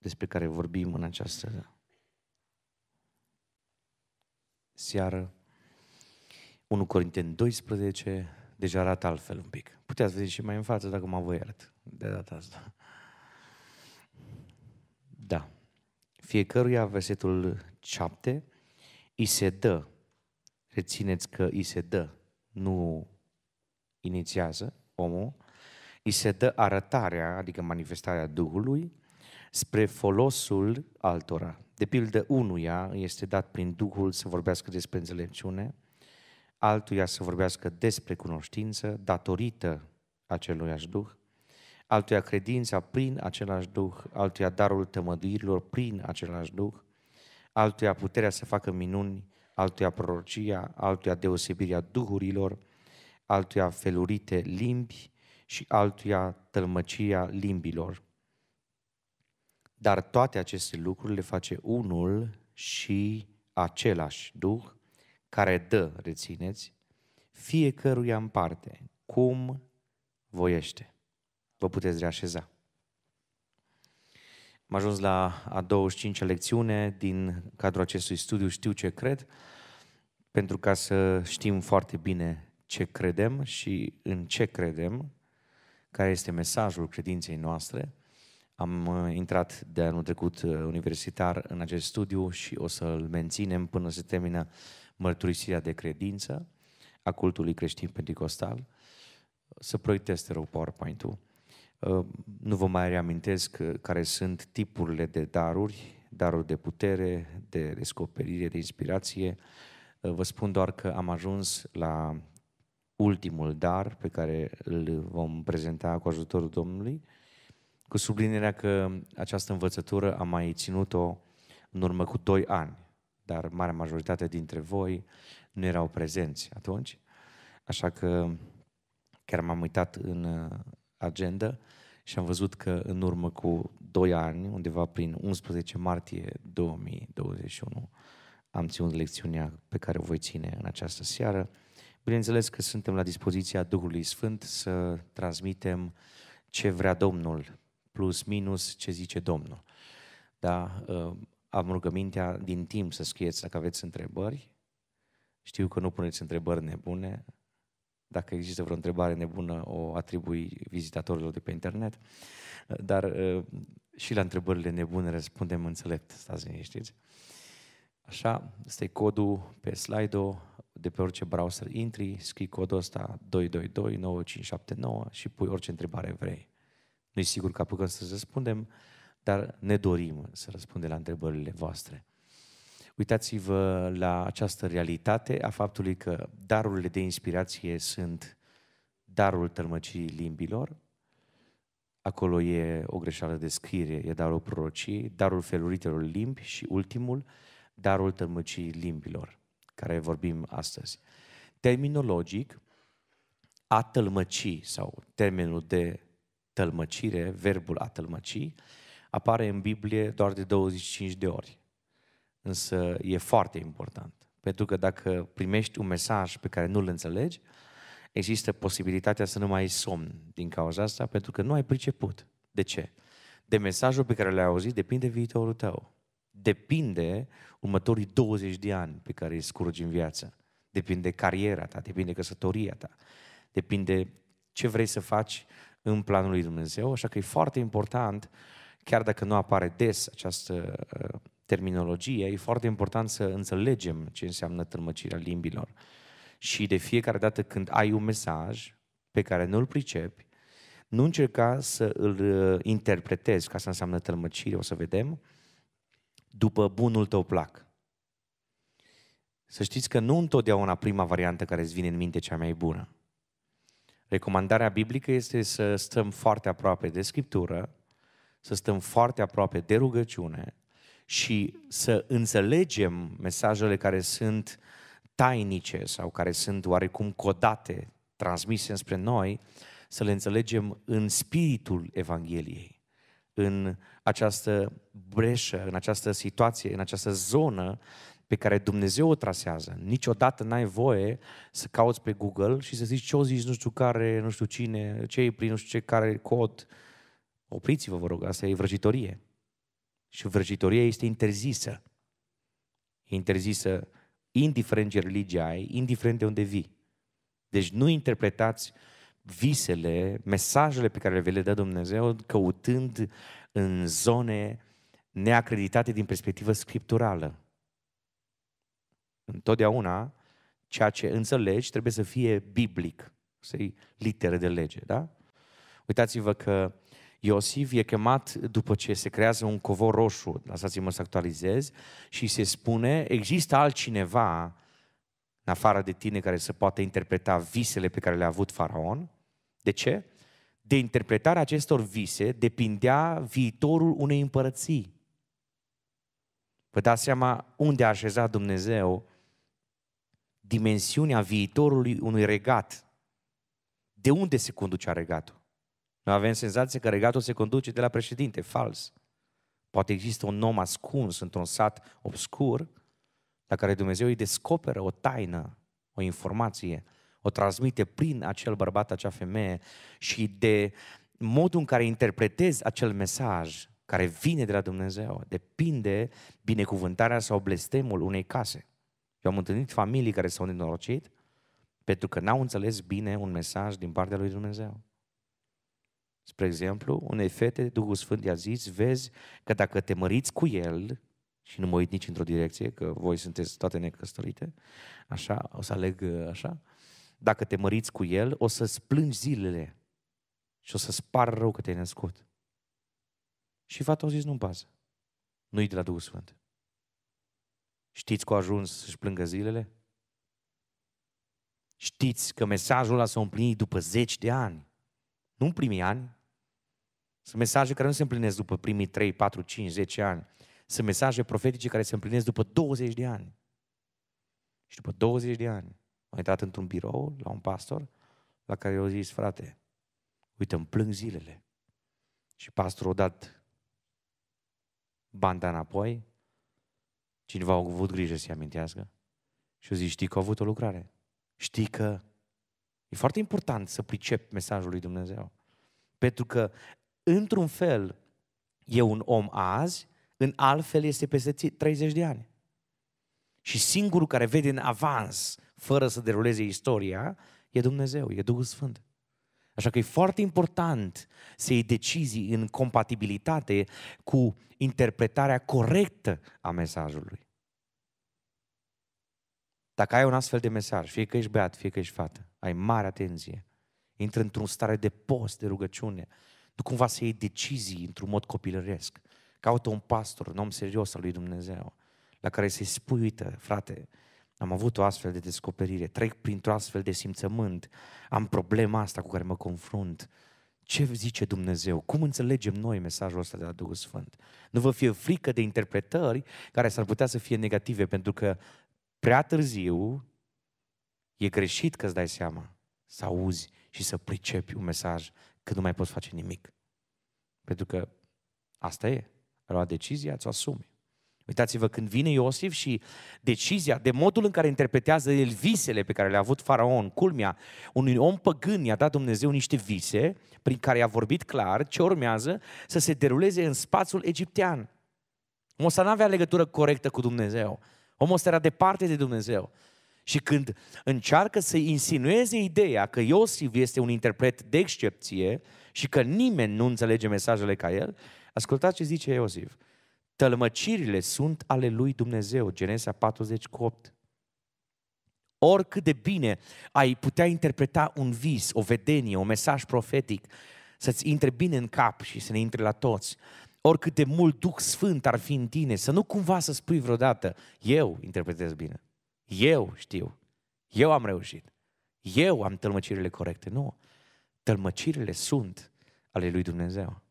despre care vorbim în această seară. 1 Corinteni 12 deja arată altfel un pic. Puteți vedea și mai în față dacă mă voi iert de data asta. Da. Fiecăruia versetul 7 îi se dă. Rețineți că îi se dă, nu inițiază omul. Îi se dă arătarea, adică manifestarea Duhului, spre folosul altora. De pildă, unuia este dat prin Duhul să vorbească despre înțelepciune, altuia să vorbească despre cunoștință, datorită aceluiași Duh, altuia credința prin același Duh, altuia darul tămăduirilor prin același Duh, altuia puterea să facă minuni, altuia prorocia, altuia deosebirea duhurilor, altuia felurite limbi și altuia tălmăcia limbilor. Dar toate aceste lucruri le face unul și același Duh care dă, rețineți, fiecăruia în parte, cum voiește. Vă puteți reașeza. Am ajuns la a 25-a lecțiune din cadrul acestui studiu Știu ce cred, pentru ca să știm foarte bine ce credem și în ce credem, care este mesajul credinței noastre – am uh, intrat de anul trecut uh, universitar în acest studiu și o să-l menținem până se termină mărturisirea de credință a cultului creștin pentecostal. Să proiectez, te rog, PowerPoint-ul. Uh, nu vă mai reamintesc care sunt tipurile de daruri, daruri de putere, de descoperire, de inspirație. Vă spun doar că am ajuns la ultimul dar pe care îl vom prezenta cu ajutorul Domnului, cu sublinierea că această învățătură am mai ținut-o în urmă cu doi ani, dar marea majoritate dintre voi nu erau prezenți atunci, așa că chiar m-am uitat în uh, agenda și am văzut că în urmă cu 2 ani, undeva prin 11 martie 2021, am ținut lecțiunea pe care o voi ține în această seară. Bineînțeles că suntem la dispoziția Duhului Sfânt să transmitem ce vrea Domnul plus minus ce zice Domnul. Da? Uh, am rugămintea din timp să scrieți dacă aveți întrebări. Știu că nu puneți întrebări nebune. Dacă există vreo întrebare nebună, o atribui vizitatorilor de pe internet. Uh, dar uh, și la întrebările nebune răspundem înțelept, stați liniștiți. Așa, este codul pe slide de pe orice browser intri, scrii codul ăsta 9579 și pui orice întrebare vrei. Nu-i sigur că apucăm să răspundem, dar ne dorim să răspundem la întrebările voastre. Uitați-vă la această realitate a faptului că darurile de inspirație sunt darul tălmăcirii limbilor, acolo e o greșeală de scriere, e darul prorociei, darul feluritelor limbi și ultimul, darul tălmăcirii limbilor, care vorbim astăzi. Terminologic, a tălmăci sau termenul de tălmăcire, verbul a tălmăci, apare în Biblie doar de 25 de ori. Însă e foarte important. Pentru că dacă primești un mesaj pe care nu-l înțelegi, există posibilitatea să nu mai ai somn din cauza asta, pentru că nu ai priceput. De ce? De mesajul pe care l-ai auzit depinde viitorul tău. Depinde următorii 20 de ani pe care îi scurgi în viață. Depinde cariera ta, depinde căsătoria ta, depinde ce vrei să faci în planul lui Dumnezeu, așa că e foarte important, chiar dacă nu apare des această uh, terminologie, e foarte important să înțelegem ce înseamnă tălmăcirea limbilor. Și de fiecare dată când ai un mesaj pe care nu-l pricepi, nu încerca să îl uh, interpretezi, ca să înseamnă tălmăcire, o să vedem, după bunul tău plac. Să știți că nu întotdeauna prima variantă care îți vine în minte cea mai bună. Recomandarea biblică este să stăm foarte aproape de Scriptură, să stăm foarte aproape de rugăciune și să înțelegem mesajele care sunt tainice sau care sunt oarecum codate, transmise spre noi, să le înțelegem în spiritul Evangheliei, în această breșă, în această situație, în această zonă pe care Dumnezeu o trasează. Niciodată n-ai voie să cauți pe Google și să zici ce o zici nu știu care, nu știu cine, ce e prin nu știu ce care cod. Opriți-vă, vă rog, asta e vrăjitorie. Și vrăjitoria este interzisă. E interzisă indiferent ce religie ai, indiferent de unde vii. Deci nu interpretați visele, mesajele pe care le le dă Dumnezeu căutând în zone neacreditate din perspectivă scripturală. Întotdeauna ceea ce înțelegi trebuie să fie biblic, să-i litere de lege, da? Uitați-vă că Iosif e chemat după ce se creează un covor roșu, lăsați-mă să actualizez, și se spune, există altcineva în afară de tine care să poată interpreta visele pe care le-a avut faraon? De ce? De interpretarea acestor vise depindea viitorul unei împărății. Vă dați seama unde a așezat Dumnezeu dimensiunea viitorului unui regat. De unde se conducea regatul? Noi avem senzația că regatul se conduce de la președinte, fals. Poate există un om ascuns într-un sat obscur, la care Dumnezeu îi descoperă o taină, o informație, o transmite prin acel bărbat, acea femeie și de modul în care interpretezi acel mesaj care vine de la Dumnezeu, depinde binecuvântarea sau blestemul unei case. Eu am întâlnit familii care s-au nenorocit pentru că n-au înțeles bine un mesaj din partea lui Dumnezeu. Spre exemplu, unei fete, Duhul Sfânt i-a zis, vezi că dacă te măriți cu el, și nu mă uit nici într-o direcție, că voi sunteți toate necăsătorite, așa, o să aleg așa, dacă te măriți cu el, o să-ți plângi zilele și o să spar rău că te-ai născut. Și fata a zis, nu-mi pasă. Nu-i de la Duhul Sfânt. Știți cu ajuns și plângă zilele? Știți că mesajul ăla s-a împlinit după zeci de ani. Nu în primii ani. Sunt mesaje care nu se împlinesc după primii 3, 4, 5, 10 ani. Sunt mesaje profetice care se împlinesc după 20 de ani. Și după 20 de ani am intrat într-un birou la un pastor la care i-au zis, frate, uite, îmi plâng zilele. Și pastorul a dat banda înapoi Cineva a avut grijă să-i amintească. Și o zic, știi că a avut o lucrare. Știi că e foarte important să pricep mesajul lui Dumnezeu. Pentru că, într-un fel, e un om azi, în altfel este peste 30 de ani. Și singurul care vede în avans, fără să deruleze istoria, e Dumnezeu, e Duhul Sfânt. Așa că e foarte important să iei decizii în compatibilitate cu interpretarea corectă a mesajului. Dacă ai un astfel de mesaj, fie că ești beat, fie că ești fată, ai mare atenție. Intră într-un stare de post, de rugăciune. Nu cumva să iei decizii într-un mod copilăresc. Caută un pastor, un om serios al lui Dumnezeu, la care să-i spui, uite, frate, am avut o astfel de descoperire, trec printr-o astfel de simțământ, am problema asta cu care mă confrunt. Ce zice Dumnezeu? Cum înțelegem noi mesajul ăsta de la Duhul Sfânt? Nu vă fie frică de interpretări care s-ar putea să fie negative, pentru că prea târziu e greșit că îți dai seama să auzi și să pricepi un mesaj că nu mai poți face nimic. Pentru că asta e. A luat decizia, ți-o asumi. Uitați-vă când vine Iosif și decizia, de modul în care interpretează el visele pe care le-a avut faraon, culmea, unui om păgân i-a dat Dumnezeu niște vise prin care i-a vorbit clar ce urmează să se deruleze în spațiul egiptean. Omul ăsta nu avea legătură corectă cu Dumnezeu. Omul ăsta era departe de Dumnezeu. Și când încearcă să insinueze ideea că Iosif este un interpret de excepție și că nimeni nu înțelege mesajele ca el, ascultați ce zice Iosif. Tălmăcirile sunt ale lui Dumnezeu, Genesa 48. Oricât de bine ai putea interpreta un vis, o vedenie, un mesaj profetic, să-ți intre bine în cap și să ne intre la toți, oricât de mult Duh Sfânt ar fi în tine, să nu cumva să spui vreodată, eu interpretez bine, eu știu, eu am reușit, eu am tălmăcirile corecte. Nu, tălmăcirile sunt ale lui Dumnezeu.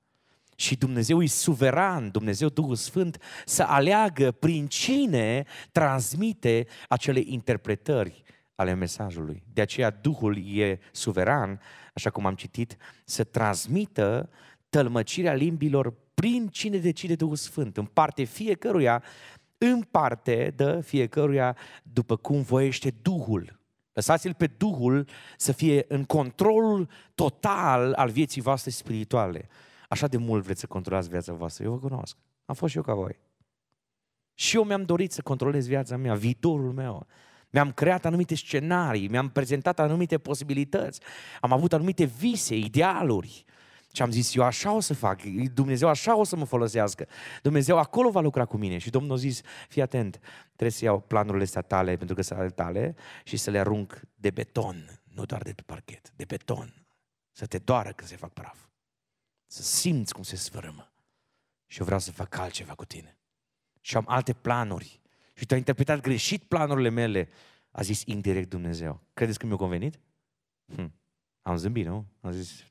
Și Dumnezeu e suveran, Dumnezeu Duhul Sfânt, să aleagă prin cine transmite acele interpretări ale mesajului. De aceea Duhul e suveran, așa cum am citit, să transmită tălmăcirea limbilor prin cine decide Duhul Sfânt. În parte fiecăruia, în parte dă fiecăruia după cum voiește Duhul. Lăsați-l pe Duhul să fie în controlul total al vieții voastre spirituale. Așa de mult vreți să controlați viața voastră. Eu vă cunosc. Am fost și eu ca voi. Și eu mi-am dorit să controlez viața mea, viitorul meu. Mi-am creat anumite scenarii, mi-am prezentat anumite posibilități, am avut anumite vise, idealuri. Și am zis, eu așa o să fac, Dumnezeu așa o să mă folosească. Dumnezeu acolo va lucra cu mine. Și Domnul a zis, fii atent, trebuie să iau planurile astea tale, pentru că sunt ale tale, și să le arunc de beton, nu doar de pe parchet, de beton. Să te doară când se fac praf. Să simți cum se sfărâmă. Și eu vreau să fac altceva cu tine. Și am alte planuri. Și tu ai interpretat greșit planurile mele. A zis indirect Dumnezeu. Credeți că mi-a convenit? Hm. Am zâmbit, nu? Am zis,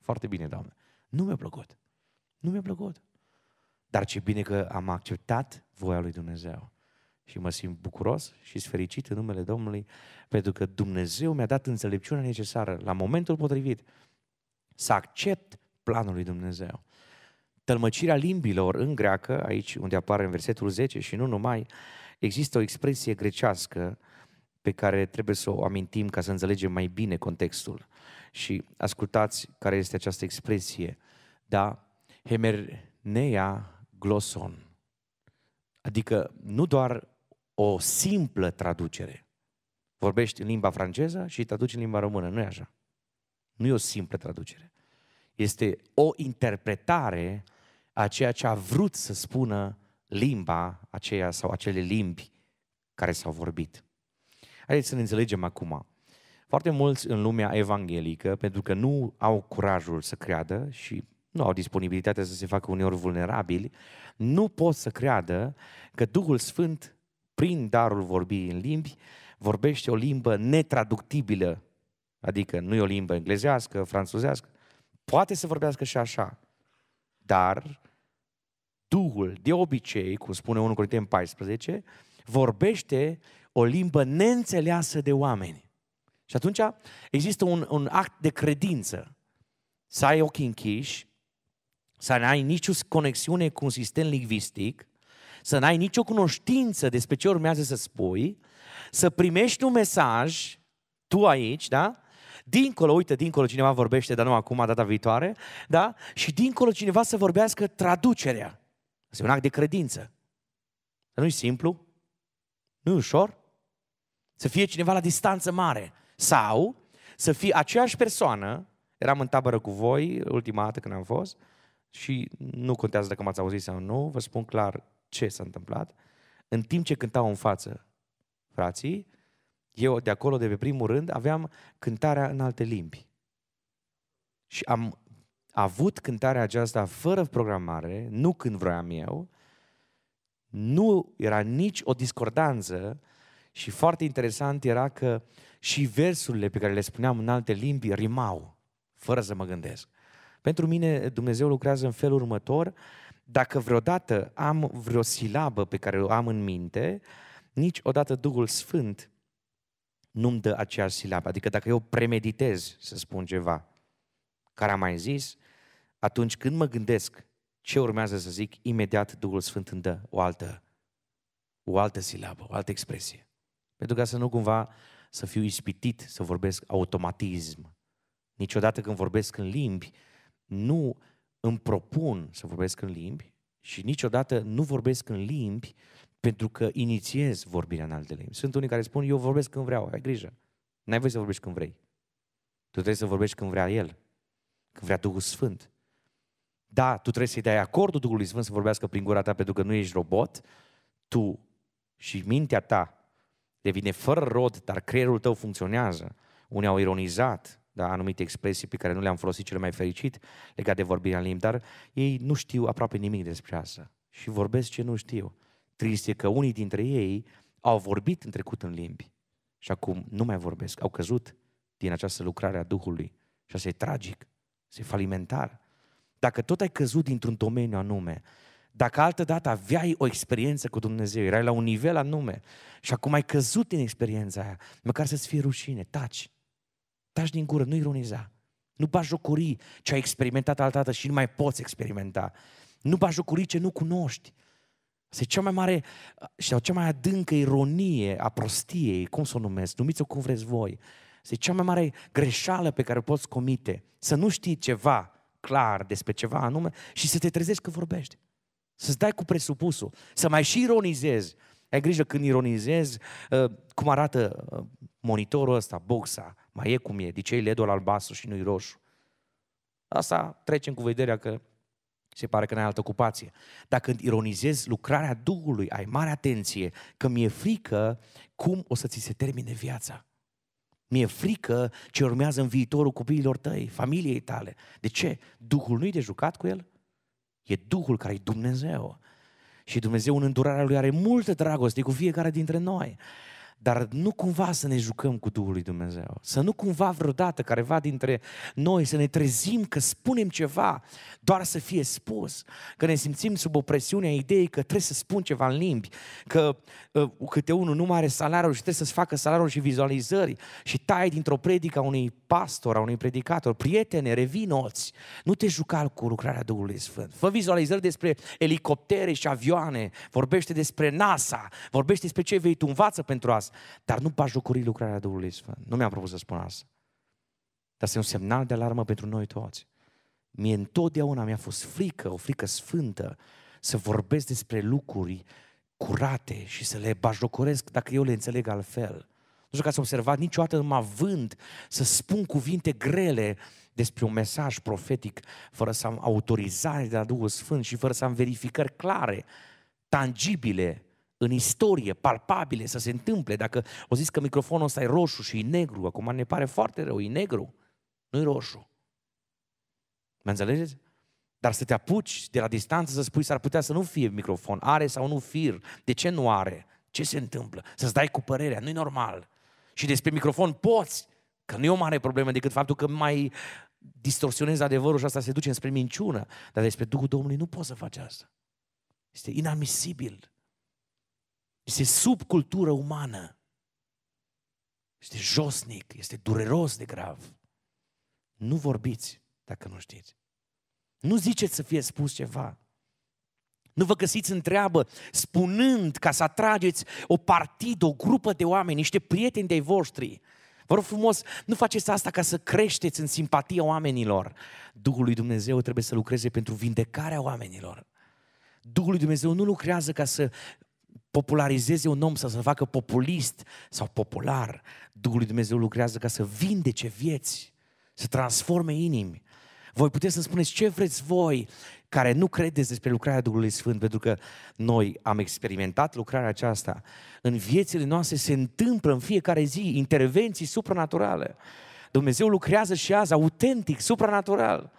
foarte bine, Doamne. Nu mi-a plăcut. Nu mi-a plăcut. Dar ce bine că am acceptat voia lui Dumnezeu. Și mă simt bucuros și fericit în numele Domnului, pentru că Dumnezeu mi-a dat înțelepciunea necesară la momentul potrivit să accept planul lui Dumnezeu. Tălmăcirea limbilor în greacă, aici unde apare în versetul 10 și nu numai, există o expresie grecească pe care trebuie să o amintim ca să înțelegem mai bine contextul. Și ascultați care este această expresie, da? Hemerneia gloson. Adică nu doar o simplă traducere. Vorbești în limba franceză și traduci în limba română, nu e așa. Nu e o simplă traducere este o interpretare a ceea ce a vrut să spună limba aceea sau acele limbi care s-au vorbit. Haideți să ne înțelegem acum. Foarte mulți în lumea evanghelică, pentru că nu au curajul să creadă și nu au disponibilitatea să se facă uneori vulnerabili, nu pot să creadă că Duhul Sfânt, prin darul vorbii în limbi, vorbește o limbă netraductibilă, adică nu e o limbă englezească, franțuzească, Poate să vorbească și așa, dar Duhul, de obicei, cum spune 1 Corinteni 14, vorbește o limbă neînțeleasă de oameni. Și atunci există un, un act de credință. Să ai ochii închiși, să n-ai nicio conexiune cu un sistem lingvistic, să n-ai nicio cunoștință despre ce urmează să spui, să primești un mesaj, tu aici, da? Dincolo, uite, dincolo cineva vorbește, dar nu acum, data viitoare, da? Și dincolo cineva să vorbească traducerea. e un act de credință. Nu-i simplu? Nu-i ușor? Să fie cineva la distanță mare. Sau să fie aceeași persoană, eram în tabără cu voi ultima dată când am fost, și nu contează dacă m-ați auzit sau nu, vă spun clar ce s-a întâmplat. În timp ce cântau în față frații, eu de acolo, de pe primul rând, aveam cântarea în alte limbi. Și am avut cântarea aceasta fără programare, nu când vroiam eu, nu era nici o discordanță și foarte interesant era că și versurile pe care le spuneam în alte limbi rimau, fără să mă gândesc. Pentru mine Dumnezeu lucrează în felul următor, dacă vreodată am vreo silabă pe care o am în minte, niciodată Duhul Sfânt nu-mi dă aceeași silabă. Adică dacă eu premeditez să spun ceva care am mai zis, atunci când mă gândesc ce urmează să zic, imediat Duhul Sfânt îmi dă o altă, o altă silabă, o altă expresie. Pentru ca să nu cumva să fiu ispitit să vorbesc automatism. Niciodată când vorbesc în limbi, nu îmi propun să vorbesc în limbi și niciodată nu vorbesc în limbi pentru că inițiez vorbirea în alte limbi. Sunt unii care spun, eu vorbesc când vreau, ai grijă. N-ai voie să vorbești când vrei. Tu trebuie să vorbești când vrea El, când vrea Duhul Sfânt. Da, tu trebuie să-i dai acordul Duhului Sfânt să vorbească prin gura ta pentru că nu ești robot. Tu și mintea ta devine fără rod, dar creierul tău funcționează. Unii au ironizat da, anumite expresii pe care nu le-am folosit cele mai fericit legate de vorbirea în limbi, dar ei nu știu aproape nimic despre asta și vorbesc ce nu știu. Trist e că unii dintre ei au vorbit în trecut în limbi și acum nu mai vorbesc. Au căzut din această lucrare a Duhului și asta e tragic, se falimentar. Dacă tot ai căzut dintr-un domeniu anume, dacă altă dată aveai o experiență cu Dumnezeu, erai la un nivel anume și acum ai căzut din experiența aia, măcar să-ți fie rușine, taci. Taci din gură, nu ironiza. Nu jocuri ce ai experimentat altă dată și nu mai poți experimenta. Nu jocuri ce nu cunoști. Este cea mai mare și cea mai adâncă ironie a prostiei, cum să o numesc, numiți-o cum vreți voi. Este cea mai mare greșeală pe care o poți comite. Să nu știi ceva clar despre ceva anume și să te trezești că vorbești. Să-ți dai cu presupusul. Să mai și ironizezi. Ai grijă când ironizezi ă, cum arată ă, monitorul ăsta, boxa. Mai e cum e. De ce e led albastru și nu-i roșu? Asta trecem cu vederea că se pare că n-ai altă ocupație. Dar când ironizezi lucrarea Duhului, ai mare atenție că mi-e frică cum o să ți se termine viața. Mi-e frică ce urmează în viitorul copiilor tăi, familiei tale. De ce? Duhul nu-i de jucat cu el? E Duhul care e Dumnezeu. Și Dumnezeu în îndurarea Lui are multă dragoste cu fiecare dintre noi. Dar nu cumva să ne jucăm cu Duhul lui Dumnezeu. Să nu cumva vreodată careva dintre noi să ne trezim că spunem ceva doar să fie spus. Că ne simțim sub opresiunea ideii că trebuie să spun ceva în limbi. Că uh, câte unul nu mai are salariul și trebuie să-ți facă salariul și vizualizări. Și tai dintr-o predică a unui pastor, a unui predicator. Prietene, revinoți. Nu te juca cu lucrarea Duhului Sfânt. Fă vizualizări despre elicoptere și avioane. Vorbește despre NASA. Vorbește despre ce vei tu. Învață pentru asta dar nu pajocuri lucrarea Duhului Sfânt. Nu mi-am propus să spun asta. Dar este un semnal de alarmă pentru noi toți. Mie întotdeauna mi-a fost frică, o frică sfântă, să vorbesc despre lucruri curate și să le bajocoresc dacă eu le înțeleg altfel. Nu știu că ați observat, niciodată nu mă având să spun cuvinte grele despre un mesaj profetic fără să am autorizare de la Duhul Sfânt și fără să am verificări clare, tangibile, în istorie, palpabile, să se întâmple. Dacă o zis că microfonul ăsta e roșu și e negru, acum ne pare foarte rău, e negru, nu e roșu. Mă înțelegeți? Dar să te apuci de la distanță să spui s-ar putea să nu fie microfon, are sau nu fir, de ce nu are? Ce se întâmplă? Să-ți dai cu părerea, nu e normal. Și despre microfon poți, că nu e o mare problemă decât faptul că mai distorsionezi adevărul și asta se duce spre minciună. Dar despre Duhul Domnului nu poți să faci asta. Este inadmisibil. Este subcultură umană. Este josnic, este dureros de grav. Nu vorbiți dacă nu știți. Nu ziceți să fie spus ceva. Nu vă găsiți în treabă spunând ca să atrageți o partidă, o grupă de oameni, niște prieteni de-ai voștri. Vă rog frumos, nu faceți asta ca să creșteți în simpatia oamenilor. Duhul lui Dumnezeu trebuie să lucreze pentru vindecarea oamenilor. Duhul lui Dumnezeu nu lucrează ca să popularizeze un om sau să facă populist sau popular. Duhul lui Dumnezeu lucrează ca să vindece vieți, să transforme inimi. Voi puteți să spuneți ce vreți voi care nu credeți despre lucrarea Duhului Sfânt, pentru că noi am experimentat lucrarea aceasta. În viețile noastre se întâmplă în fiecare zi intervenții supranaturale. Dumnezeu lucrează și azi autentic, supranatural.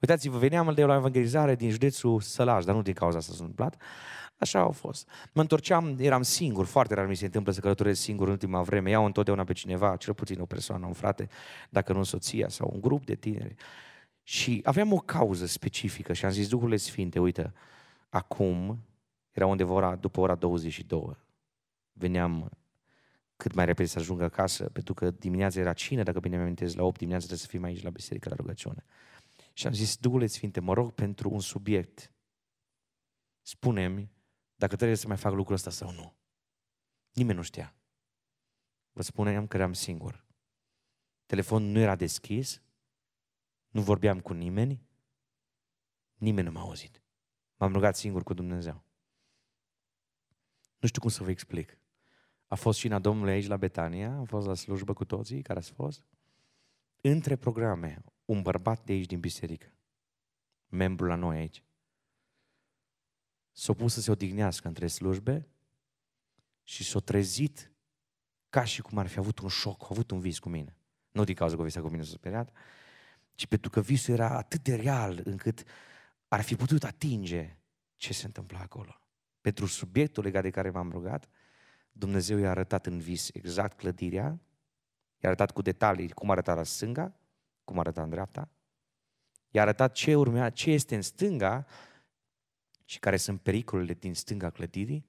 Uitați-vă, veneam de la evanghelizare din județul Sălaj, dar nu din cauza asta s-a întâmplat, Așa au fost. Mă întorceam, eram singur, foarte rar mi se întâmplă să călătoresc singur în ultima vreme. Iau întotdeauna pe cineva, cel puțin o persoană, un frate, dacă nu soția sau un grup de tineri. Și aveam o cauză specifică și am zis, Duhule Sfinte, uite, acum, era undeva ora, după ora 22, veneam cât mai repede să ajung acasă, pentru că dimineața era cină, dacă bine mi-amintesc, la 8 dimineața trebuie să fim aici la biserică, la rugăciune. Și am zis, Duhule Sfinte, mă rog pentru un subiect. Spune-mi dacă trebuie să mai fac lucrul ăsta sau nu. Nimeni nu știa. Vă spuneam că eram singur. Telefonul nu era deschis, nu vorbeam cu nimeni, nimeni nu m-a auzit. M-am rugat singur cu Dumnezeu. Nu știu cum să vă explic. A fost cina Domnului aici la Betania, am fost la slujbă cu toții care ați fost. Între programe, un bărbat de aici din biserică, membru la noi aici, s-a pus să se odihnească între slujbe și s-a trezit ca și cum ar fi avut un șoc, a avut un vis cu mine. Nu din cauza că visea cu mine s-a speriat, ci pentru că visul era atât de real încât ar fi putut atinge ce se întâmpla acolo. Pentru subiectul legat de care m-am rugat, Dumnezeu i-a arătat în vis exact clădirea, i-a arătat cu detalii cum arăta la stânga, cum arăta în dreapta, i-a arătat ce, urmea, ce este în stânga și care sunt pericolele din stânga clădirii?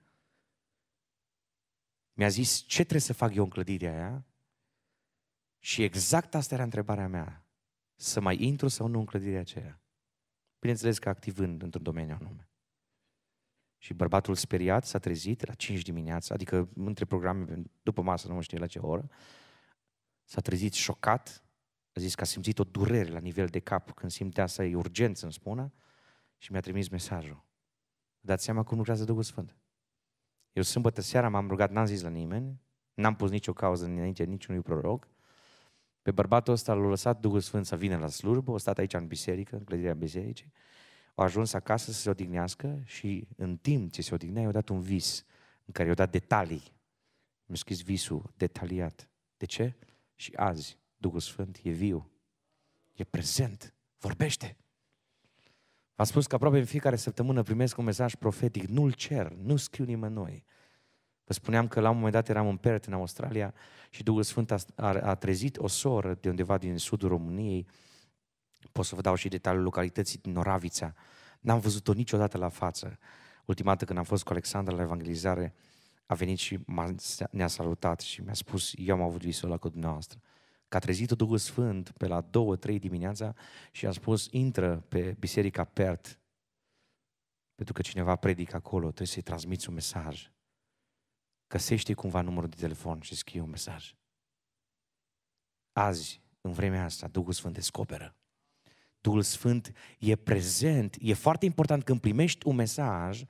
Mi-a zis ce trebuie să fac eu în clădirea aia și exact asta era întrebarea mea. Să mai intru sau nu în clădirea aceea? Bineînțeles că activând într-un domeniu anume. Și bărbatul speriat s-a trezit la 5 dimineața, adică între programe, după masă, nu știu la ce oră, s-a trezit șocat, a zis că a simțit o durere la nivel de cap, când simte să e urgență, îmi spună, și mi-a trimis mesajul. Dați seama cum lucrează Duhul Sfânt. Eu sâmbătă seara m-am rugat, n-am zis la nimeni, n-am pus nicio cauză înainte niciunui proroc. Pe bărbatul ăsta l-a lăsat Duhul Sfânt să vină la slujbă, a stat aici în biserică, în clădirea bisericii, a ajuns acasă să se odihnească și în timp ce se odihnea i-a dat un vis în care i-a dat detalii. Mi-a scris visul detaliat. De ce? Și azi Duhul Sfânt e viu, e prezent, vorbește. A spus că aproape în fiecare săptămână primesc un mesaj profetic, nu-l cer, nu scriu nimănui. Vă spuneam că la un moment dat eram în Perth, în Australia, și Duhul Sfânt a, a, a trezit o soră de undeva din sudul României, pot să vă dau și detaliul localității din Oravița. n-am văzut-o niciodată la față. Ultima dată când am fost cu Alexandra la evangelizare, a venit și ne-a salutat și mi-a spus, eu am avut visul ăla cu dumneavoastră că a trezit Duhul Sfânt pe la 2-3 dimineața și a spus, intră pe biserica Pert, pentru că cineva predică acolo, trebuie să-i transmiți un mesaj. Căsește cumva numărul de telefon și scrie un mesaj. Azi, în vremea asta, Duhul Sfânt descoperă. Duhul Sfânt e prezent, e foarte important când primești un mesaj,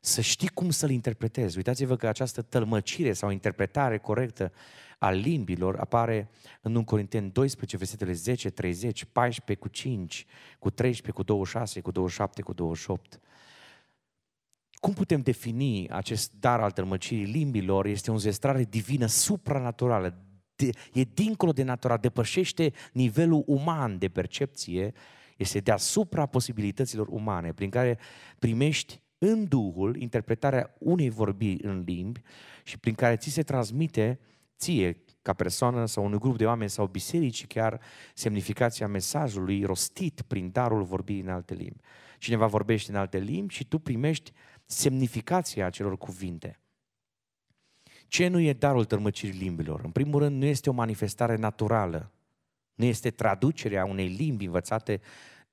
să știi cum să-l interpretezi. Uitați-vă că această tălmăcire sau interpretare corectă a limbilor apare în 1 Corinteni 12, versetele 10, 30, 14 cu 5, cu 13, cu 26, cu 27, cu 28. Cum putem defini acest dar al tălmăcirii limbilor? Este o zestrare divină, supranaturală, de, e dincolo de natura, depășește nivelul uman de percepție, este deasupra posibilităților umane, prin care primești în Duhul interpretarea unei vorbi în limbi și prin care ți se transmite ție ca persoană sau unui grup de oameni sau biserici chiar semnificația mesajului rostit prin darul vorbirii în alte limbi. Cineva vorbește în alte limbi și tu primești semnificația acelor cuvinte. Ce nu e darul tărmăcirii limbilor? În primul rând, nu este o manifestare naturală. Nu este traducerea unei limbi învățate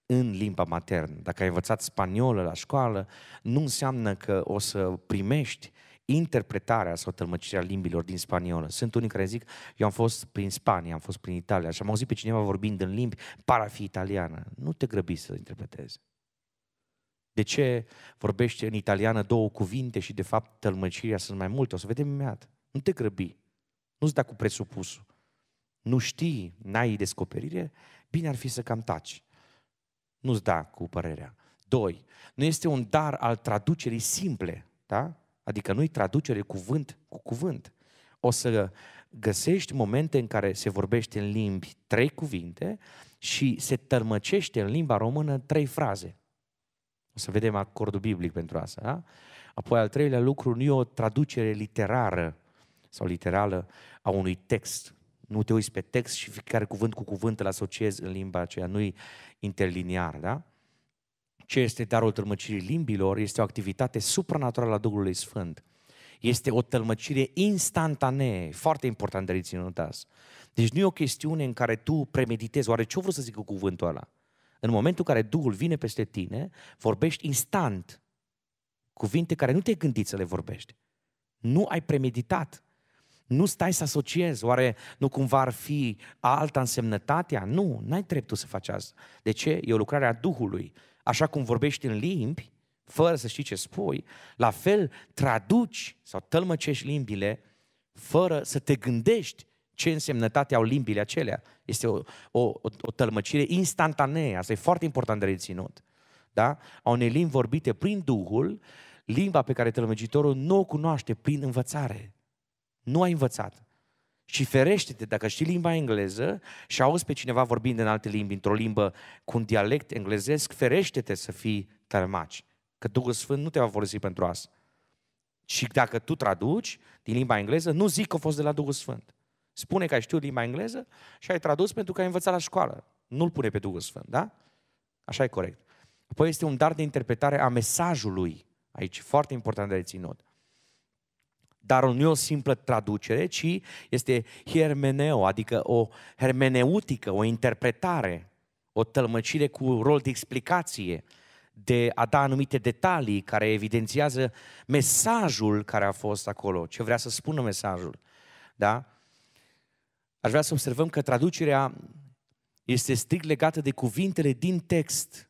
în limba maternă. Dacă ai învățat spaniolă la școală, nu înseamnă că o să primești interpretarea sau tălmăcirea limbilor din spaniolă. Sunt unii care zic, eu am fost prin Spania, am fost prin Italia și am auzit pe cineva vorbind în limbi, para fi italiană. Nu te grăbi să interpretezi. De ce vorbește în italiană două cuvinte și de fapt tălmăcirea sunt mai multe? O să vedem imediat. Nu te grăbi. Nu-ți da cu presupusul. Nu știi, n-ai descoperire, bine ar fi să cam taci. Nu-ți da cu părerea. Doi, nu este un dar al traducerii simple, da? Adică nu-i traducere cuvânt cu cuvânt. O să găsești momente în care se vorbește în limbi trei cuvinte și se tărmăcește în limba română trei fraze. O să vedem acordul biblic pentru asta. Da? Apoi al treilea lucru, nu e o traducere literară sau literală a unui text nu te uiți pe text și fiecare cuvânt cu cuvânt îl asociezi în limba aceea, nu-i interliniar, da? Ce este darul tălmăcirii limbilor este o activitate supranaturală a Duhului Sfânt. Este o tălmăcire instantanee, foarte important de reținut azi. Deci nu e o chestiune în care tu premeditezi, oare ce vreau să zic cu cuvântul ăla? În momentul în care Duhul vine peste tine, vorbești instant cuvinte care nu te-ai gândit să le vorbești. Nu ai premeditat. Nu stai să asociezi, oare nu cumva ar fi alta însemnătatea? Nu, n-ai dreptul să faci asta. De ce? E o lucrare a Duhului. Așa cum vorbești în limbi, fără să știi ce spui, la fel traduci sau tălmăcești limbile fără să te gândești ce însemnătate au limbile acelea. Este o, o, o, o tălmăcire instantanee, asta e foarte important de reținut. Da? A unei limbi vorbite prin Duhul, limba pe care tălmăcitorul nu o cunoaște prin învățare nu ai învățat. Și ferește-te, dacă știi limba engleză și auzi pe cineva vorbind în alte limbi, într-o limbă cu un dialect englezesc, ferește-te să fii tărmaci. Că Duhul Sfânt nu te va folosi pentru asta. Și dacă tu traduci din limba engleză, nu zic că a fost de la Duhul Sfânt. Spune că ai știut limba engleză și ai tradus pentru că ai învățat la școală. Nu-l pune pe Duhul Sfânt, da? Așa e corect. Apoi este un dar de interpretare a mesajului. Aici, foarte important de reținut dar nu o simplă traducere, ci este hermeneo, adică o hermeneutică, o interpretare, o tălmăcire cu rol de explicație, de a da anumite detalii care evidențiază mesajul care a fost acolo, ce vrea să spună mesajul. Da? Aș vrea să observăm că traducerea este strict legată de cuvintele din text.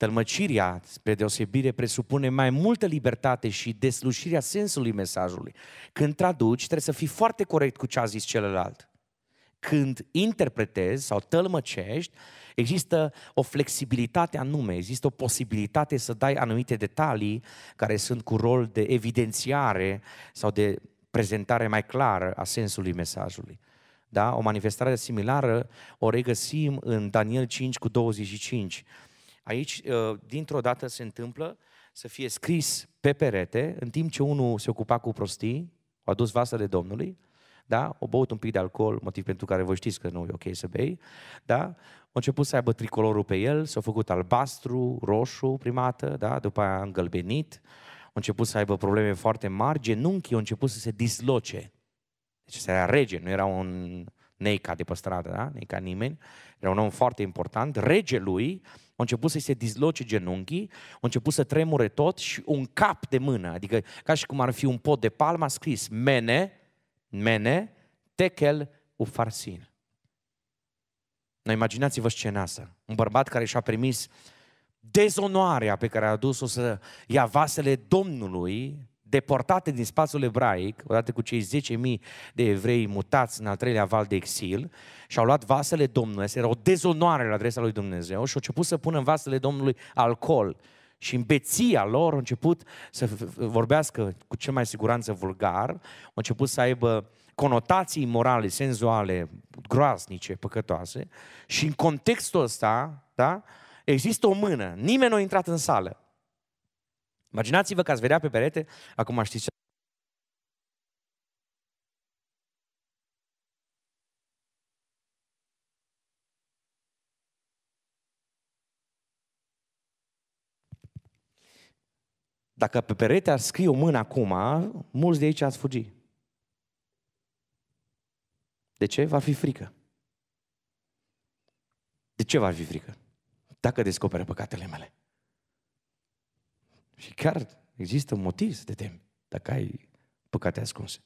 Tălmăciria, spre deosebire, presupune mai multă libertate și deslușirea sensului mesajului. Când traduci, trebuie să fii foarte corect cu ce a zis celălalt. Când interpretezi sau tălmăcești, există o flexibilitate anume, există o posibilitate să dai anumite detalii care sunt cu rol de evidențiare sau de prezentare mai clară a sensului mesajului. Da? O manifestare similară o regăsim în Daniel 5 cu 25 Aici, uh, dintr-o dată se întâmplă să fie scris pe perete, în timp ce unul se ocupa cu prostii, a adus vasele Domnului, da? O băut un pic de alcool, motiv pentru care voi știți că nu e ok să bei, da? A început să aibă tricolorul pe el, s-a făcut albastru, roșu primată, da? După aia îngălbenit, a început să aibă probleme foarte mari, genunchii au început să se disloce. Deci era rege, nu era un neica de pe stradă, da? neica nimeni, era un om foarte important. Regelui au început să-i se disloce genunchii, au început să tremure tot și un cap de mână, adică ca și cum ar fi un pot de a scris mene, mene, tekel ufarsin. Noi imaginați-vă scena asta. Un bărbat care și-a permis dezonoarea pe care a adus-o să ia vasele Domnului deportate din spațiul ebraic, odată cu cei 10.000 de evrei mutați în al treilea val de exil, și-au luat vasele Domnului, asta era o dezonoare la adresa lui Dumnezeu, și au început să pună în vasele Domnului alcool. Și în beția lor au început să vorbească cu cel mai siguranță vulgar, au început să aibă conotații morale, senzuale, groaznice, păcătoase. Și în contextul ăsta, da, există o mână, nimeni nu a intrat în sală. Imaginați-vă că ați vedea pe perete, acum știți ce Dacă pe perete ar scrie o mână acum, mulți de aici ați fugi. De ce? Va fi frică. De ce va fi frică? Dacă descoperă păcatele mele. Și chiar există un motiv să te temi dacă ai păcate ascunse.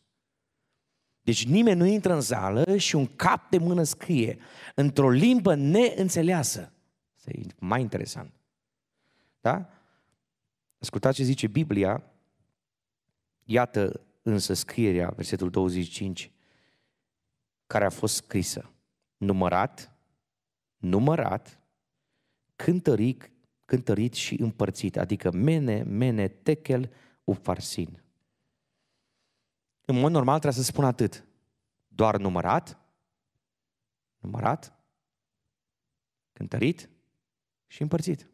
Deci nimeni nu intră în zală și un cap de mână scrie într-o limbă neînțeleasă. Asta e mai interesant. Da? Ascultați ce zice Biblia. Iată însă scrierea, versetul 25, care a fost scrisă. Numărat, numărat, cântăric cântărit și împărțit, adică mene, mene, tekel, ufarsin. În mod normal trebuie să spun atât. Doar numărat, numărat, cântărit și împărțit.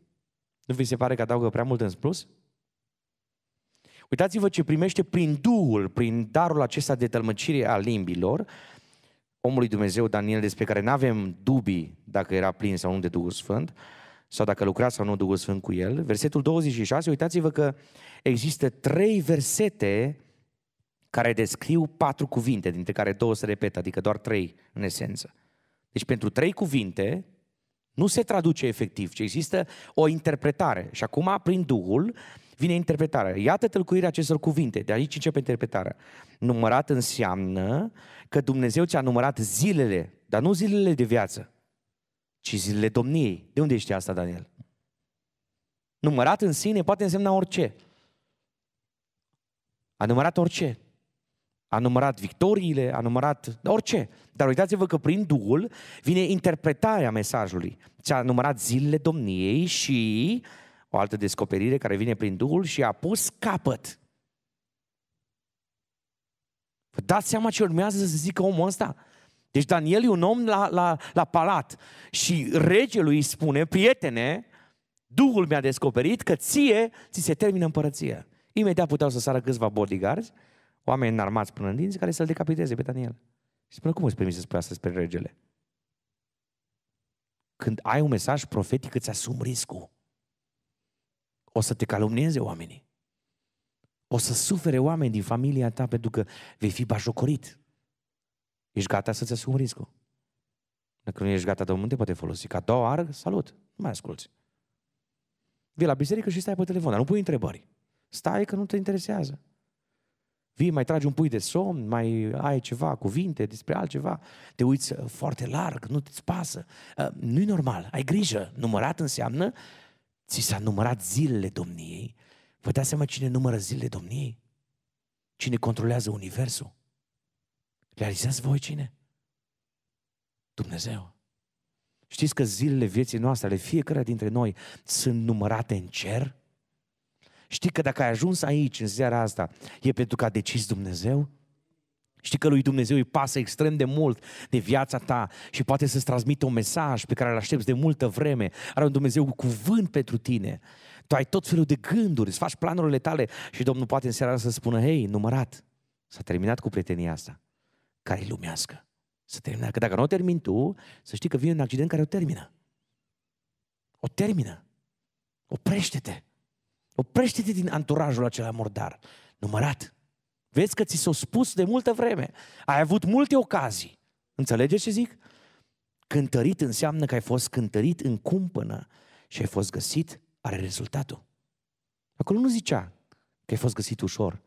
Nu vi se pare că adaugă prea mult în plus? Uitați-vă ce primește prin Duhul, prin darul acesta de tălmăcire a limbilor, omului Dumnezeu Daniel, despre care nu avem dubii dacă era plin sau nu de Duhul Sfânt, sau dacă lucra sau nu Duhul Sfânt cu el. Versetul 26, uitați-vă că există trei versete care descriu patru cuvinte, dintre care două se repetă, adică doar trei în esență. Deci pentru trei cuvinte nu se traduce efectiv, ci există o interpretare. Și acum, prin Duhul, vine interpretarea. Iată tălcuirea acestor cuvinte, de aici începe interpretarea. Numărat înseamnă că Dumnezeu ți-a numărat zilele, dar nu zilele de viață, ci zilele domniei. De unde știe asta, Daniel? Numărat în sine poate însemna orice. A numărat orice. A numărat victoriile, a numărat orice. Dar uitați-vă că prin Duhul vine interpretarea mesajului. Ți-a numărat zilele domniei și o altă descoperire care vine prin Duhul și a pus capăt. Vă dați seama ce urmează să zică omul ăsta? Deci Daniel e un om la, la, la palat și regelui îi spune, prietene, Duhul mi-a descoperit că ție ți se termină împărăția. Imediat puteau să sară câțiva bodyguards, oameni înarmați până în dinți, care să-l decapiteze pe Daniel. Și spune, cum îți permis să spui asta despre regele? Când ai un mesaj profetic, îți asumi riscul. O să te calumnieze oamenii. O să sufere oameni din familia ta pentru că vei fi bajocorit. Ești gata să-ți asumi riscul. Dacă nu ești gata, Domnul nu te poate folosi. Ca două oară, salut, nu mai asculți. Vii la biserică și stai pe telefon, dar nu pui întrebări. Stai că nu te interesează. Vii, mai tragi un pui de somn, mai ai ceva, cuvinte despre altceva, te uiți uh, foarte larg, nu ți pasă. Uh, nu-i normal, ai grijă. Numărat înseamnă, ți s-a numărat zilele domniei. Vă dați seama cine numără zilele domniei? Cine controlează universul? Realizați voi cine? Dumnezeu. Știți că zilele vieții noastre, ale fiecare dintre noi, sunt numărate în cer? Știi că dacă ai ajuns aici în seara asta, e pentru că a decis Dumnezeu? Știi că lui Dumnezeu îi pasă extrem de mult de viața ta și poate să-ți transmită un mesaj pe care îl aștepți de multă vreme. Are un Dumnezeu cu cuvânt pentru tine. Tu ai tot felul de gânduri, îți faci planurile tale și Domnul poate în seara să spună, hei, numărat, s-a terminat cu prietenia asta care lumească. Să termină. Că dacă nu o termini tu, să știi că vine un accident care o termină. O termină. Oprește-te. Oprește-te din anturajul acela murdar. Numărat. Vezi că ți s o spus de multă vreme. Ai avut multe ocazii. Înțelegeți ce zic? Cântărit înseamnă că ai fost cântărit în cumpănă și ai fost găsit, are rezultatul. Acolo nu zicea că ai fost găsit ușor.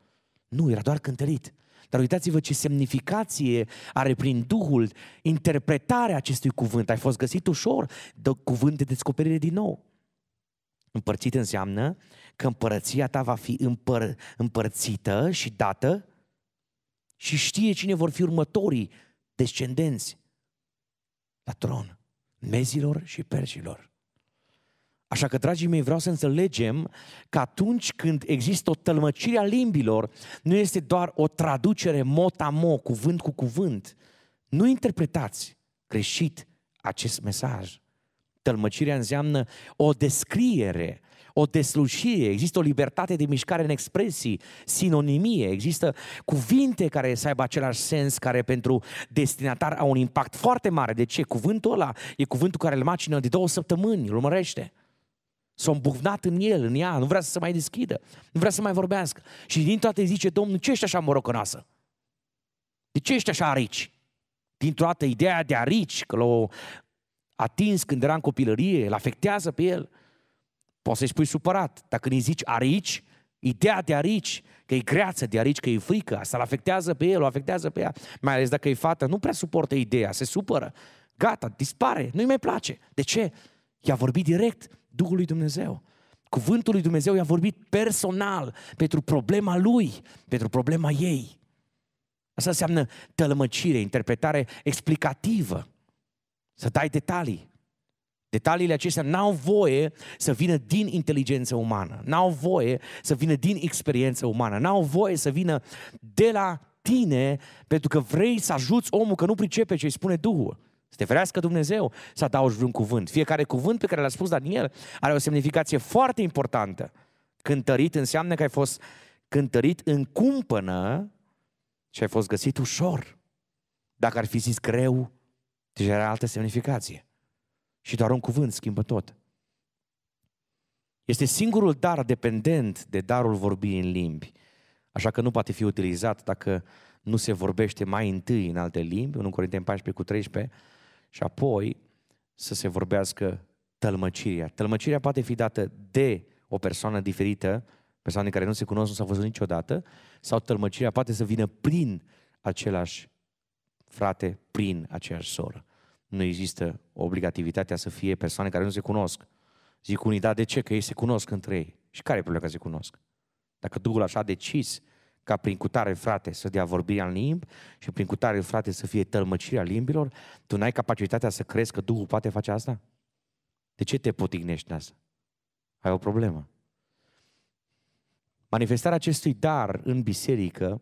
Nu, era doar cântărit. Dar uitați-vă ce semnificație are prin Duhul interpretarea acestui cuvânt. Ai fost găsit ușor de cuvânt de descoperire din nou. Împărțit înseamnă că împărăția ta va fi împăr- împărțită și dată și știe cine vor fi următorii descendenți la tron, mezilor și perșilor. Așa că, dragii mei, vreau să înțelegem că atunci când există o tălmăcire a limbilor, nu este doar o traducere motamo, cuvânt cu cuvânt. Nu interpretați greșit acest mesaj. Tălmăcirea înseamnă o descriere, o deslușire, există o libertate de mișcare în expresii, sinonimie, există cuvinte care să aibă același sens, care pentru destinatar au un impact foarte mare. De ce? Cuvântul ăla e cuvântul care îl macină de două săptămâni, îl urmărește. S-a îmbuvnat în el, în ea, nu vrea să se mai deschidă, nu vrea să mai vorbească. Și din toate zice, Domnul, ce ești așa morocănoasă? De ce ești așa arici? Din toată ideea de arici, că l-a atins când era în copilărie, îl afectează pe el. Poți să-i spui supărat. când îi zici arici, ideea de arici, că e greață de arici, că e frică, asta îl afectează pe el, o afectează pe ea, mai ales dacă e fată, nu prea suportă ideea, se supără. Gata, dispare, nu-i mai place. De ce? I-a vorbit direct, Duhul lui Dumnezeu. Cuvântul lui Dumnezeu i-a vorbit personal pentru problema lui, pentru problema ei. Asta înseamnă tălmăcire, interpretare explicativă. Să dai detalii. Detaliile acestea n-au voie să vină din inteligență umană, n-au voie să vină din experiență umană, n-au voie să vină de la tine pentru că vrei să ajuți omul că nu pricepe ce îi spune Duhul. Să te ferească Dumnezeu să adaugi vreun cuvânt. Fiecare cuvânt pe care l-a spus Daniel are o semnificație foarte importantă. Cântărit înseamnă că ai fost cântărit în cumpănă și ai fost găsit ușor. Dacă ar fi zis greu, deja era altă semnificație. Și doar un cuvânt schimbă tot. Este singurul dar dependent de darul vorbii în limbi, așa că nu poate fi utilizat dacă nu se vorbește mai întâi în alte limbi, 1 Corinteni 14 cu 13, și apoi să se vorbească tălmăcirea. Tălmăcirea poate fi dată de o persoană diferită, persoane care nu se cunosc, nu s-au văzut niciodată, sau tălmăcirea poate să vină prin același frate, prin aceeași soră. Nu există obligativitatea să fie persoane care nu se cunosc. Zic unii, da, de ce? Că ei se cunosc între ei. Și care e problema că se cunosc? Dacă Duhul așa a decis ca prin cutare frate să dea vorbirea în limbi și prin cutare frate să fie tălmăcirea limbilor, tu n-ai capacitatea să crezi că Duhul poate face asta? De ce te potignești în asta? Ai o problemă. Manifestarea acestui dar în biserică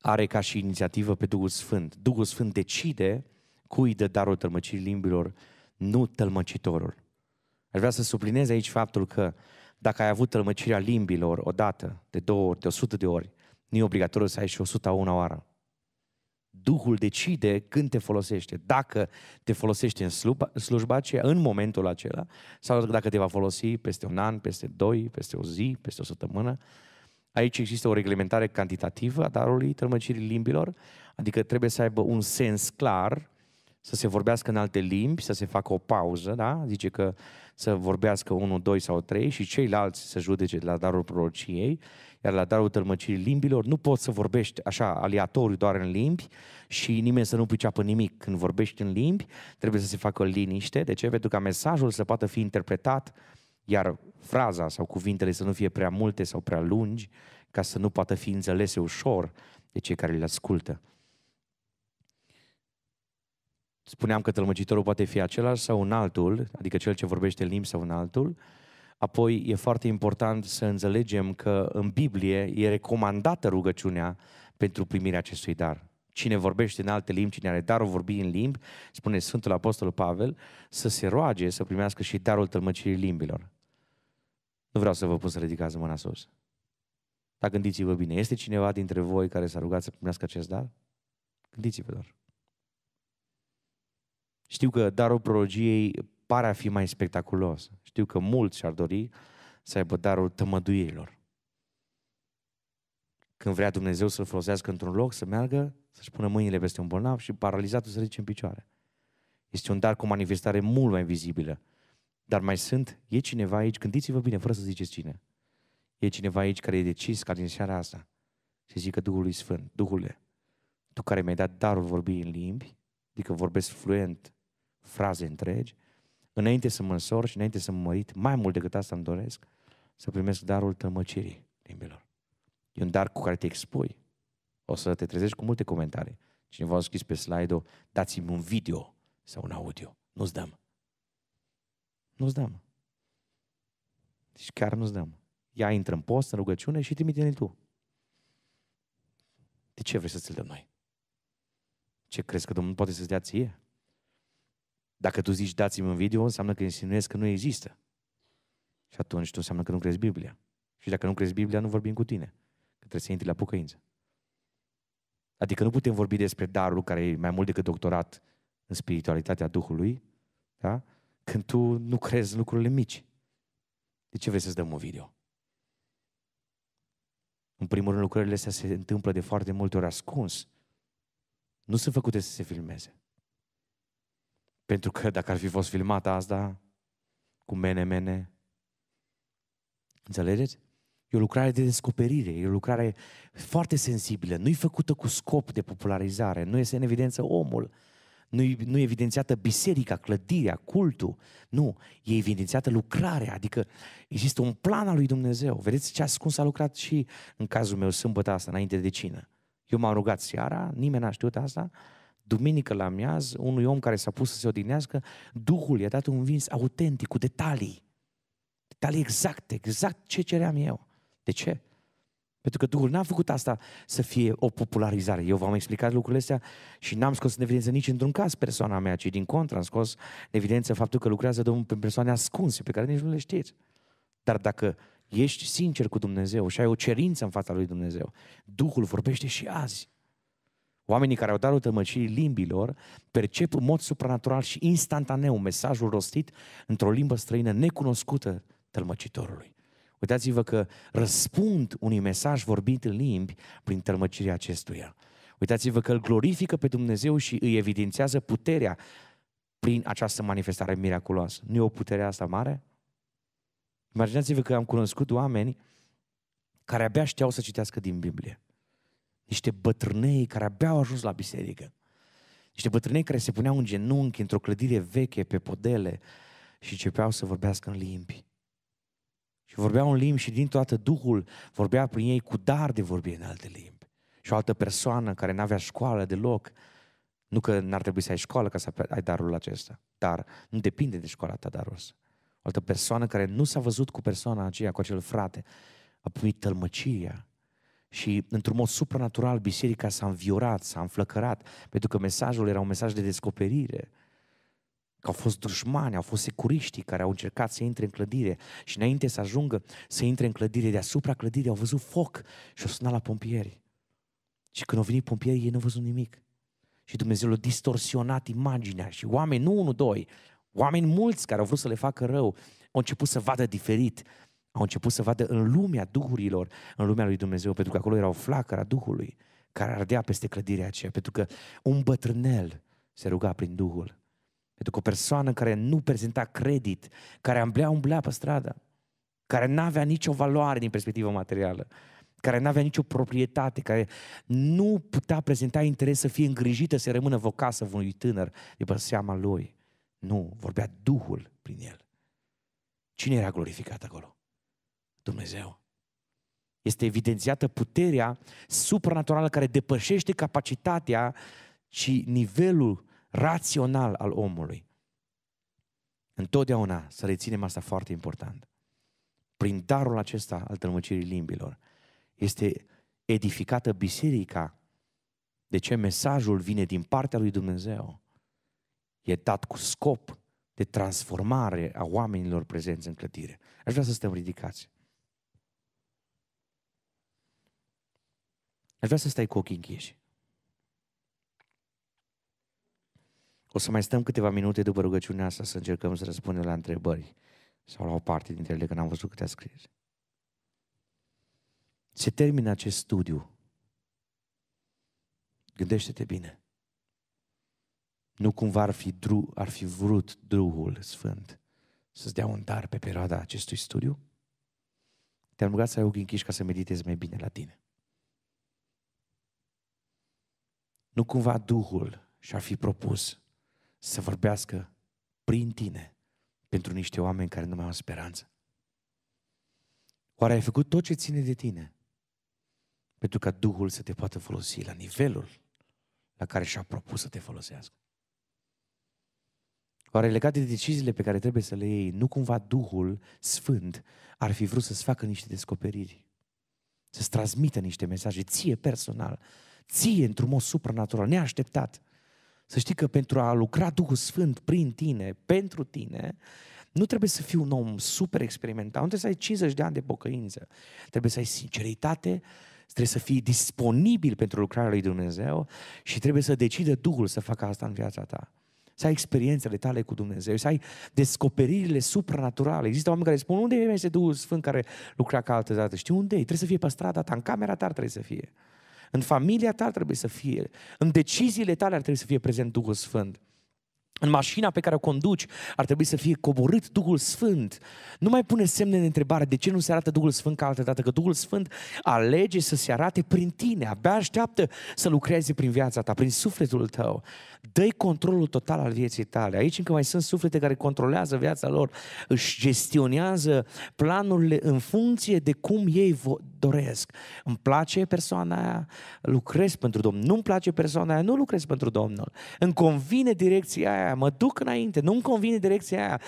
are ca și inițiativă pe Duhul Sfânt. Duhul Sfânt decide cui dă darul tălmăcirii limbilor, nu tălmăcitorul. Aș vrea să suplinez aici faptul că dacă ai avut tălmăcirea limbilor o dată, de două ori, de o sută de ori, nu e obligatoriu să ai și o sută una oară. Duhul decide când te folosește, dacă te folosește în slujba, slujba aceea, în momentul acela, sau dacă te va folosi peste un an, peste doi, peste o zi, peste o săptămână. Aici există o reglementare cantitativă a darului tălmăcirii limbilor, adică trebuie să aibă un sens clar, să se vorbească în alte limbi, să se facă o pauză, da? Zice că să vorbească unul, doi sau trei și ceilalți să judece la darul prorociei, iar la darul tălmăcirii limbilor nu poți să vorbești așa aleatoriu doar în limbi și nimeni să nu priceapă nimic. Când vorbești în limbi, trebuie să se facă liniște. De ce? Pentru ca mesajul să poată fi interpretat, iar fraza sau cuvintele să nu fie prea multe sau prea lungi, ca să nu poată fi înțelese ușor de cei care le ascultă spuneam că tălmăcitorul poate fi același sau un altul, adică cel ce vorbește limbi sau un altul. Apoi e foarte important să înțelegem că în Biblie e recomandată rugăciunea pentru primirea acestui dar. Cine vorbește în alte limbi, cine are darul vorbi în limbi, spune Sfântul Apostol Pavel, să se roage să primească și darul tălmăcirii limbilor. Nu vreau să vă pun să ridicați mâna sus. Dar gândiți-vă bine, este cineva dintre voi care s-a rugat să primească acest dar? Gândiți-vă doar. Știu că darul prorogiei pare a fi mai spectaculos. Știu că mulți și-ar dori să aibă darul tămăduirilor. Când vrea Dumnezeu să-l folosească într-un loc, să meargă, să-și pună mâinile peste un bolnav și paralizatul să ridice în picioare. Este un dar cu manifestare mult mai vizibilă. Dar mai sunt, e cineva aici, gândiți-vă bine, fără să ziceți cine. E cineva aici care e decis ca din seara asta să zică Duhului Sfânt, Duhule, Tu care mi-ai dat darul vorbii în limbi, adică vorbesc fluent fraze întregi, înainte să mă însor și înainte să mă mărit, mai mult decât asta îmi doresc, să primesc darul tămăcirii limbilor. E un dar cu care te expui. O să te trezești cu multe comentarii. Cineva a scris pe slide-o, dați-mi un video sau un audio. Nu-ți dăm. Nu-ți dăm. Deci chiar nu-ți dăm. Ea intră în post, în rugăciune și trimite ne tu. De ce vrei să ți-l dăm noi? Ce crezi că Domnul poate să-ți dea ție? Dacă tu zici dați-mi un video, înseamnă că insinuezi că nu există. Și atunci tu înseamnă că nu crezi Biblia. Și dacă nu crezi Biblia, nu vorbim cu tine. Că trebuie să intri la pucăință. Adică nu putem vorbi despre darul care e mai mult decât doctorat în spiritualitatea Duhului, da? când tu nu crezi în lucrurile mici. De ce vrei să-ți dăm un video? În primul rând, lucrările astea se întâmplă de foarte multe ori ascuns. Nu sunt făcute să se filmeze. Pentru că dacă ar fi fost filmată asta, cu mene-mene, înțelegeți? E o lucrare de descoperire, e o lucrare foarte sensibilă. nu e făcută cu scop de popularizare, nu este în evidență omul, nu e nu evidențiată biserica, clădirea, cultul. Nu, e evidențiată lucrarea, adică există un plan al lui Dumnezeu. Vedeți ce ascuns a lucrat și în cazul meu sâmbătă asta, înainte de cină. Eu m-am rugat seara, nimeni n-a știut asta, duminică la miaz, unui om care s-a pus să se odinească, Duhul i-a dat un vins autentic, cu detalii. Detalii exacte, exact ce ceream eu. De ce? Pentru că Duhul n-a făcut asta să fie o popularizare. Eu v-am explicat lucrurile astea și n-am scos în evidență nici într-un caz persoana mea, ci din contră am scos în evidență faptul că lucrează Domnul pe persoane ascunse, pe care nici nu le știți. Dar dacă ești sincer cu Dumnezeu și ai o cerință în fața lui Dumnezeu, Duhul vorbește și azi. Oamenii care au dat rătămăcirii limbilor percep în mod supranatural și instantaneu mesajul rostit într-o limbă străină necunoscută tălmăcitorului. Uitați-vă că răspund unui mesaj vorbit în limbi prin tălmăcirea acestuia. Uitați-vă că îl glorifică pe Dumnezeu și îi evidențiază puterea prin această manifestare miraculoasă. Nu e o putere asta mare? Imaginați-vă că am cunoscut oameni care abia știau să citească din Biblie niște bătrânei care abia au ajuns la biserică. Niște bătrânei care se puneau în genunchi într-o clădire veche, pe podele și începeau să vorbească în limbi. Și vorbeau în limbi și din toată Duhul vorbea prin ei cu dar de vorbi în alte limbi. Și o altă persoană care n-avea școală deloc, nu că n-ar trebui să ai școală ca să ai darul acesta, dar nu depinde de școala ta darul ăsta. O altă persoană care nu s-a văzut cu persoana aceea, cu acel frate, a primit tălmăcia, și într-un mod supranatural biserica s-a înviorat, s-a înflăcărat, pentru că mesajul era un mesaj de descoperire. Că au fost dușmani, au fost securiștii care au încercat să intre în clădire și înainte să ajungă să intre în clădire, deasupra clădirii au văzut foc și au sunat la pompieri. Și când au venit pompieri, ei nu au văzut nimic. Și Dumnezeu a distorsionat imaginea și oameni, nu unul, doi, oameni mulți care au vrut să le facă rău, au început să vadă diferit, au început să vadă în lumea duhurilor, în lumea lui Dumnezeu, pentru că acolo era o flacără a Duhului care ardea peste clădirea aceea, pentru că un bătrânel se ruga prin Duhul. Pentru că o persoană care nu prezenta credit, care amblea, umblea pe stradă, care nu avea nicio valoare din perspectivă materială, care nu avea nicio proprietate, care nu putea prezenta interes să fie îngrijită, să rămână vocasă unui tânăr de pe seama lui. Nu, vorbea Duhul prin el. Cine era glorificat acolo? Dumnezeu. Este evidențiată puterea supranaturală care depășește capacitatea și nivelul rațional al omului. Întotdeauna să reținem asta foarte important. Prin darul acesta al tălmăcirii limbilor este edificată biserica. De ce mesajul vine din partea lui Dumnezeu? E dat cu scop de transformare a oamenilor prezenți în clădire. Aș vrea să stăm ridicați. Aș vrea să stai cu ochii închiși. O să mai stăm câteva minute după rugăciunea asta să încercăm să răspundem la întrebări sau la o parte dintre ele, că n-am văzut câte a scris. Se termină acest studiu. Gândește-te bine. Nu cumva ar fi, dru, ar fi vrut Duhul Sfânt să-ți dea un dar pe perioada acestui studiu? Te-am rugat să ai ochii închiși ca să meditezi mai bine la tine. nu cumva Duhul și-ar fi propus să vorbească prin tine pentru niște oameni care nu mai au speranță? Oare ai făcut tot ce ține de tine pentru ca Duhul să te poată folosi la nivelul la care și-a propus să te folosească? Oare legat de deciziile pe care trebuie să le iei, nu cumva Duhul Sfânt ar fi vrut să-ți facă niște descoperiri, să-ți transmită niște mesaje ție personal, ție într-un mod supranatural, neașteptat. Să știi că pentru a lucra Duhul Sfânt prin tine, pentru tine, nu trebuie să fii un om super experimentat, nu trebuie să ai 50 de ani de pocăință. Trebuie să ai sinceritate, trebuie să fii disponibil pentru lucrarea lui Dumnezeu și trebuie să decide Duhul să facă asta în viața ta. Să ai experiențele tale cu Dumnezeu, să ai descoperirile supranaturale. Există oameni care spun, unde este Duhul Sfânt care lucra ca altă dată? Știi unde e? Trebuie să fie pe strada ta, în camera ta trebuie să fie. În familia ta ar trebui să fie. În deciziile tale ar trebui să fie prezent Duhul Sfânt. În mașina pe care o conduci ar trebui să fie coborât Duhul Sfânt. Nu mai pune semne de întrebare de ce nu se arată Duhul Sfânt ca altă dată, că Duhul Sfânt alege să se arate prin tine, abia așteaptă să lucreze prin viața ta, prin sufletul tău. Dă-i controlul total al vieții tale. Aici încă mai sunt suflete care controlează viața lor, își gestionează planurile în funcție de cum ei doresc. Îmi place persoana aia, lucrez pentru Domnul. Nu-mi place persoana aia, nu lucrez pentru Domnul. Îmi convine direcția aia, aia, mă duc înainte, nu-mi convine direcția aia,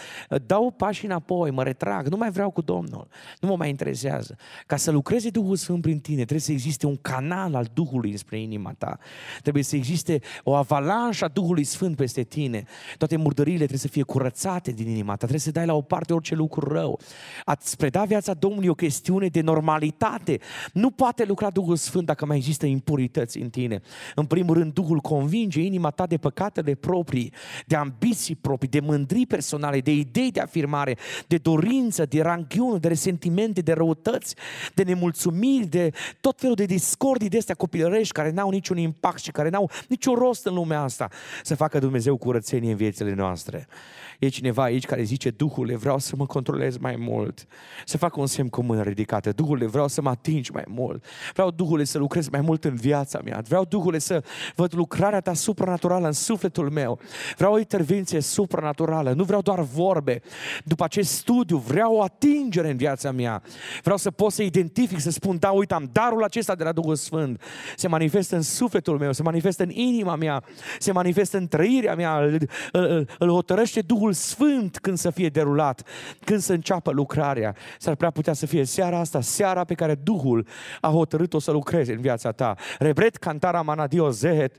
dau pași înapoi, mă retrag, nu mai vreau cu Domnul, nu mă mai interesează. Ca să lucreze Duhul Sfânt prin tine, trebuie să existe un canal al Duhului spre inima ta, trebuie să existe o avalanșă a Duhului Sfânt peste tine, toate murdările trebuie să fie curățate din inima ta, trebuie să dai la o parte orice lucru rău. Ați preda viața Domnului o chestiune de normalitate, nu poate lucra Duhul Sfânt dacă mai există impurități în tine. În primul rând, Duhul convinge inima ta de păcatele proprii, de ambiții proprii, de mândrii personale, de idei de afirmare, de dorință, de ranghiună, de resentimente, de răutăți, de nemulțumiri, de tot felul de discordii de astea copilărești care n-au niciun impact și care n-au niciun rost în lumea asta. Să facă Dumnezeu curățenie în viețile noastre. E cineva aici care zice, Duhule, vreau să mă controlez mai mult, să fac un semn cu mână ridicată, Duhule, vreau să mă atingi mai mult, vreau, Duhule, să lucrez mai mult în viața mea, vreau, Duhule, să văd lucrarea ta supranaturală în sufletul meu, vreau o intervenție supranaturală, nu vreau doar vorbe, după acest studiu vreau o atingere în viața mea, vreau să pot să identific, să spun, da, uite, am darul acesta de la Duhul Sfânt, se manifestă în sufletul meu, se manifestă în inima mea, se manifestă în trăirea mea, îl, îl, îl hotărăște Duhul Duhul Sfânt când să fie derulat, când să înceapă lucrarea. S-ar prea putea să fie seara asta, seara pe care Duhul a hotărât-o să lucreze în viața ta. Rebret cantara manadio zehet,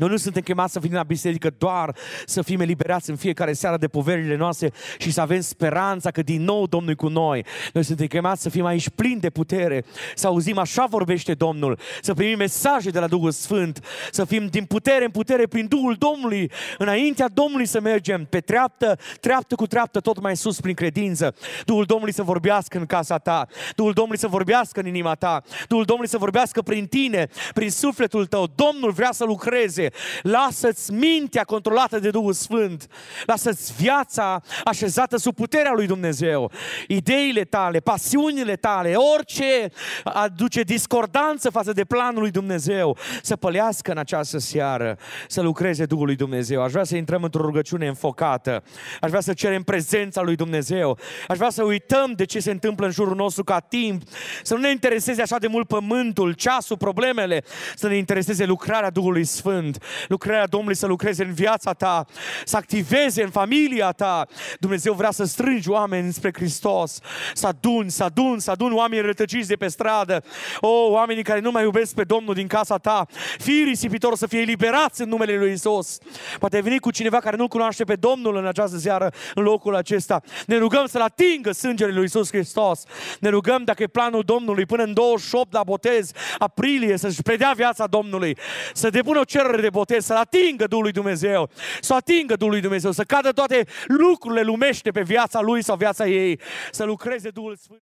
noi nu suntem chemați să venim la biserică doar să fim eliberați în fiecare seară de poverile noastre și să avem speranța că din nou Domnul e cu noi. Noi suntem chemați să fim aici plini de putere, să auzim așa vorbește Domnul, să primim mesaje de la Duhul Sfânt, să fim din putere în putere prin Duhul Domnului, înaintea Domnului să mergem pe treaptă, treaptă cu treaptă, tot mai sus prin credință. Duhul Domnului să vorbească în casa ta, Duhul Domnului să vorbească în inima ta, Duhul Domnului să vorbească prin tine, prin sufletul tău. Domnul vrea să lucreze Lasă-ți mintea controlată de Duhul Sfânt. Lasă-ți viața așezată sub puterea lui Dumnezeu. Ideile tale, pasiunile tale, orice aduce discordanță față de planul lui Dumnezeu, să pălească în această seară, să lucreze Duhul lui Dumnezeu. Aș vrea să intrăm într-o rugăciune înfocată. Aș vrea să cerem prezența lui Dumnezeu. Aș vrea să uităm de ce se întâmplă în jurul nostru ca timp, să nu ne intereseze așa de mult pământul, ceasul, problemele, să ne intereseze lucrarea Duhului Sfânt rând lucrarea Domnului să lucreze în viața ta, să activeze în familia ta. Dumnezeu vrea să strângi oameni spre Hristos, să aduni, să aduni, să aduni oameni rătăciți de pe stradă, o, oh, oamenii care nu mai iubesc pe Domnul din casa ta, fii risipitor să fie eliberați în numele Lui Isus. Poate veni cu cineva care nu cunoaște pe Domnul în această seară, în locul acesta. Ne rugăm să-L atingă sângele Lui Isus Hristos. Ne rugăm dacă e planul Domnului până în 28 la botez, aprilie, să-și predea viața Domnului, să depună o cerere țărări de botez, să atingă Duhul lui Dumnezeu, să atingă Duhul lui Dumnezeu, să cadă toate lucrurile lumește pe viața lui sau viața ei, să lucreze Duhul Sfânt.